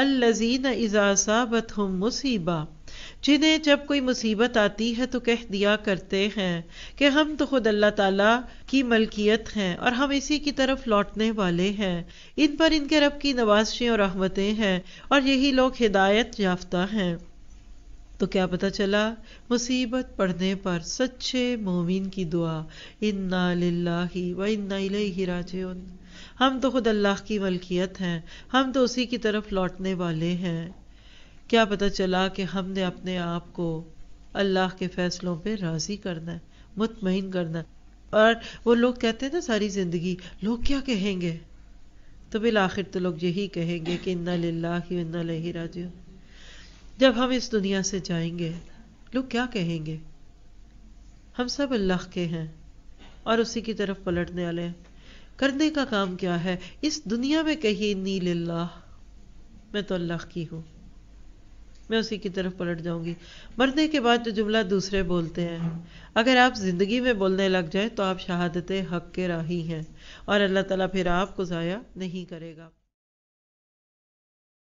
अल्लजीन इजासाबत हम मुसीबा जिन्हें जब कोई मुसीबत आती है तो कह दिया करते हैं कि हम तो खुद अल्लाह ताला की मलकियत हैं और हम इसी की तरफ लौटने वाले हैं इन पर इनके रब की नवाजशें और रहमतें हैं और यही लोग हिदायत याफ्ता हैं तो क्या पता चला मुसीबत पढ़ने पर सच्चे मोमिन की दुआ इन्ना लाही व इन्ना राजन हम तो खुद अल्लाह की मलकियत हैं हम तो उसी की तरफ लौटने वाले हैं क्या पता चला कि हमने अपने आप को अल्लाह के फैसलों पे राज़ी करना है मुतमिन करना है और वो लोग कहते हैं ना सारी ज़िंदगी लोग क्या कहेंगे तो बिल आखिर तो लोग यही कहेंगे कि इन्ना लाला इन्ना लही राजू जब हम इस दुनिया से जाएंगे लोग क्या कहेंगे हम सब अल्लाह के हैं और उसी की तरफ पलटने वाले हैं करने का काम क्या है इस दुनिया में कहिए नील अल्लाह मैं तो अल्लाह की हूँ मैं उसी की तरफ पलट जाऊंगी मरने के बाद जो जुमला दूसरे बोलते हैं अगर आप ज़िंदगी में बोलने लग जाए तो आप शहादत हक के राही हैं और अल्लाह ताला फिर आपको ज़ाया नहीं करेगा